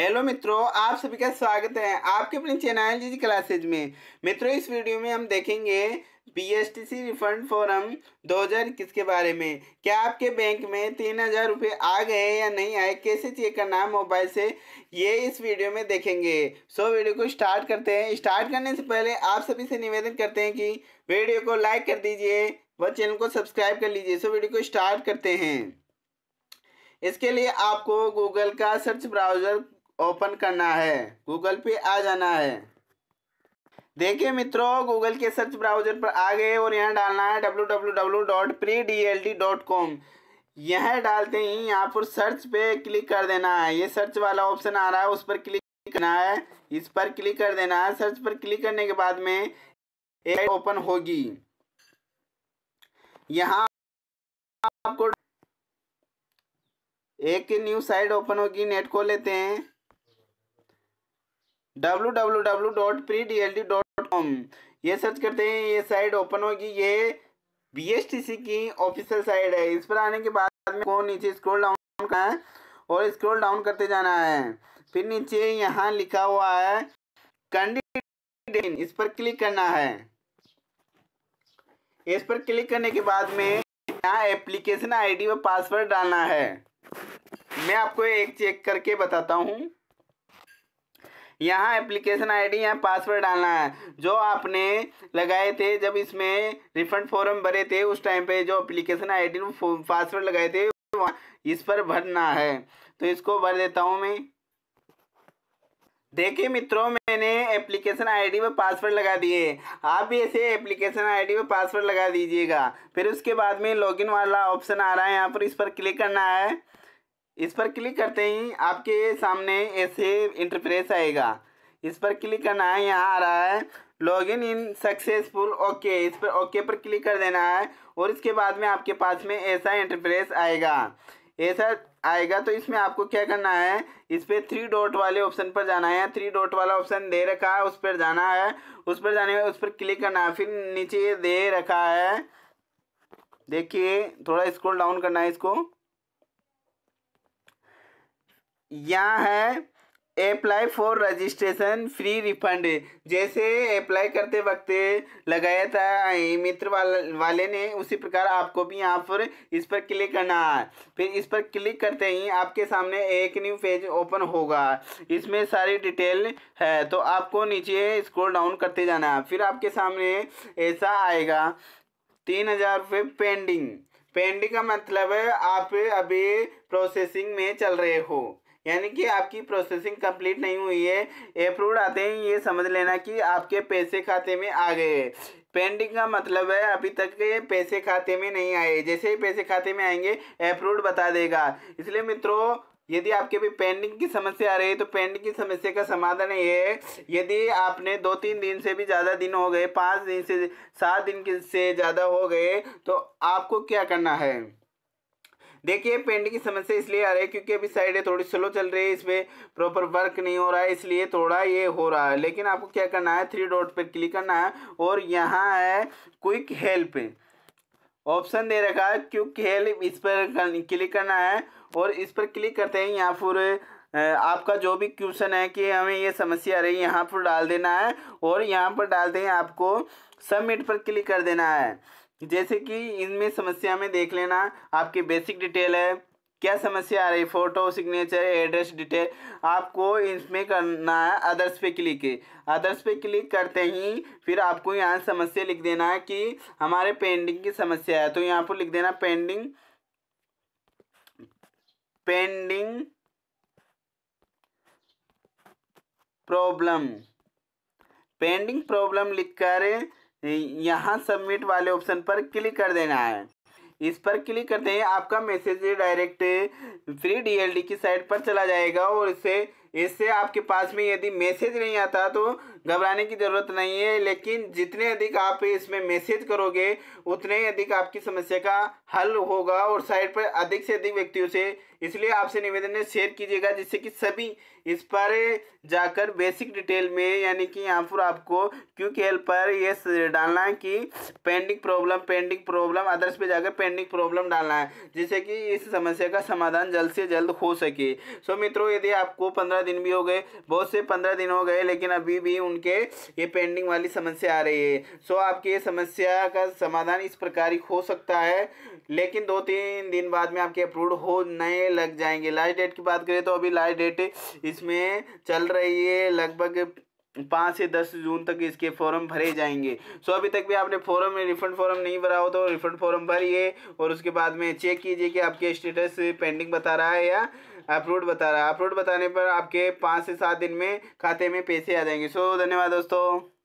hello मित्रों आप सभी का स्वागत है आपके अपने चैनल जी क्लासेज में मित्रों इस वीडियो में हम देखेंगे B S T C refund form दो हज़ार इक्कीस के बारे में क्या आपके बैंक में तीन हज़ार रुपये आ गए या नहीं आए कैसे चेक करना है मोबाइल से ये इस वीडियो में देखेंगे सो वीडियो को स्टार्ट करते हैं स्टार्ट करने से पहले आप सभी से निवेदन करते हैं कि वीडियो को लाइक कर दीजिए व चैनल को सब्सक्राइब कर लीजिए सो वीडियो को स्टार्ट करते हैं इसके लिए आपको गूगल का सर्च ब्राउज़र ओपन करना है गूगल पे आ जाना है देखिए मित्रों गूगल के सर्च ब्राउजर पर आ गए और यहाँ डालना है W W W dot pre D L T dot com यह डालते ही यहाँ पर सर्च पे क्लिक कर देना है ये सर्च वाला ऑप्शन आ रहा है उस पर क्लिक करना है इस पर क्लिक कर देना है सर्च पर क्लिक करने के बाद में एक ओपन होगी यहाँ आपको एक न्यू साइट ओपन होगी नेट खोल लेते हैं W W W dot pre D L D dot com ये सर्च करते हैं ये साइट ओपन होगी ये बी एस टी सी की ऑफिशियल साइट है इस पर आने के बाद में को नीचे स्क्रॉल डाउन करना है और स्क्रॉल डाउन करते जाना है फिर नीचे यहाँ लिखा हुआ है कैंडिडेट इस पर क्लिक करना है इस पर क्लिक करने के बाद में यहाँ एप्लीकेशन आईडी व पासवर्ड डालना है मैं आपको एक चेक करके बताता हूँ यहाँ एप्लीकेशन आईडी या पासवर्ड डालना है जो आपने लगाए थे जब इसमें रिफंड फॉर्म भरे थे उस टाइम पे जो एप्लीकेशन आईडी डी पासवर्ड लगाए थे इस पर भरना है तो इसको भर देता हूँ मैं देखिए मित्रों मैंने एप्लीकेशन आईडी व पासवर्ड लगा दिए आप भी ऐसे एप्लीकेशन आईडी व पासवर्ड लगा दीजिएगा फिर उसके बाद में लॉगिन वाला ऑप्शन आ रहा है यहाँ पर इस पर क्लिक करना है इस पर क्लिक करते ही आपके सामने ऐसे इंटरप्रेस आएगा इस पर क्लिक करना है यहाँ आ रहा है log in in successful okay इस पर ओके पर क्लिक कर देना है और इसके बाद में आपके पास में ऐसा इंटरप्रेस आएगा ऐसा आएगा तो इसमें आपको क्या करना है इस पर थ्री डॉट वाले ऑप्शन पर जाना है थ्री डॉट वाला ऑप्शन दे रखा है उस पर जाना है उस पर जाने में उस पर क्लिक करना है फिर नीचे दे रखा है देखिए थोड़ा स्क्रॉल डाउन करना है इसको यहाँ है apply for registration free refund जैसे अप्लाई करते वक्त लगाया था मित्र वाल, वाले ने उसी प्रकार आपको भी यहाँ पर इस पर क्लिक करना है फिर इस पर क्लिक करते ही आपके सामने एक न्यू पेज ओपन होगा इसमें सारी डिटेल है तो आपको नीचे स्क्रॉल डाउन करते जाना है फिर आपके सामने ऐसा आएगा तीन हज़ार रुपये पेंडिंग पेंडिंग का मतलब आप अभी प्रोसेसिंग में चल रहे हो यानी कि आपकी प्रोसेसिंग कंप्लीट नहीं हुई है अप्रूव आते हैं ये समझ लेना कि आपके पैसे खाते में आ गए पेंडिंग का मतलब है अभी तक के पैसे खाते में नहीं आए जैसे ही पैसे खाते में आएंगे अप्रूव बता देगा इसलिए मित्रों यदि आपके भी पेंडिंग की समस्या आ रही है तो पेंडिंग की समस्या का समाधान ये है यदि आपने दो तीन दिन से भी ज़्यादा दिन हो गए पाँच दिन से सात दिन से ज़्यादा हो गए तो आपको क्या करना है देखिए पेंट की समस्या इसलिए आ रही है क्योंकि अभी साइड है थोड़ी स्लो चल रही है इस पर प्रॉपर वर्क नहीं हो रहा है इसलिए थोड़ा ये हो रहा है लेकिन आपको क्या करना है थ्री डॉट पर क्लिक करना है और यहाँ है क्विक हेल्प ऑप्शन दे रखा है क्विक हेल्प इस पर क्लिक करना है और इस पर क्लिक करते हैं यहाँ पर आपका जो भी क्वेश्चन है कि हमें ये समस्या आ रही है यहाँ पर डाल देना है और यहाँ पर डालते हैं आपको सबमिट पर क्लिक कर देना है जैसे कि इनमें समस्या में देख लेना आपकी बेसिक डिटेल है क्या समस्या आ रही है फ़ोटो सिग्नेचर एड्रेस डिटेल आपको इसमें करना है अदर्स पे क्लिक अदर्स पे क्लिक करते ही फिर आपको यहाँ समस्या लिख देना है कि हमारे पेंडिंग की समस्या है तो यहाँ पर लिख देना pending pending problem pending problem लिख कर यहाँ सबमिट वाले ऑप्शन पर क्लिक कर देना है इस पर क्लिक करते हैं आपका मैसेज डायरेक्ट फ्री डीएलडी की साइट पर चला जाएगा और इससे इससे आपके पास में यदि मैसेज नहीं आता तो घबराने की ज़रूरत नहीं है लेकिन जितने अधिक आप इसमें मैसेज करोगे उतने अधिक आपकी समस्या का हल होगा और साइट पर अधिक से अधिक व्यक्तियों से इसलिए आपसे निवेदन है शेयर कीजिएगा जिससे कि सभी इस पर जाकर बेसिक डिटेल में यानी कि यहाँ पर आपको क्यों के पर यह डालना है कि pending problem pending problem others पे जाकर पेंडिंग प्रॉब्लम डालना है जिससे कि इस समस्या का समाधान जल्द से जल्द हो सके सो मित्रों यदि आपको पंद्रह दिन भी हो गए बहुत से पंद्रह दिन हो गए लेकिन अभी भी उनके ये पेंडिंग वाली समस्या आ रही है सो आपकी ये समस्या का समाधान इस प्रकार ही हो सकता है लेकिन दो तीन दिन बाद में आपके अप्रूव हो नए लग जाएंगे लास्ट डेट की बात करें तो अभी लास्ट डेट इसमें चल रही है लगभग पाँच से दस जून तक इसके फॉर्म भरे जाएंगे सो अभी तक भी आपने फॉर्म में रिफंड फॉर्म नहीं भरा हो तो रिफंड फॉर्म भरिए और उसके बाद में चेक कीजिए कि आपके स्टेटस पेंडिंग बता रहा है या अपलोड बता रहा है अपलोड बताने पर आपके पाँच से सात दिन में खाते में पैसे आ जाएंगे सो धन्यवाद दोस्तों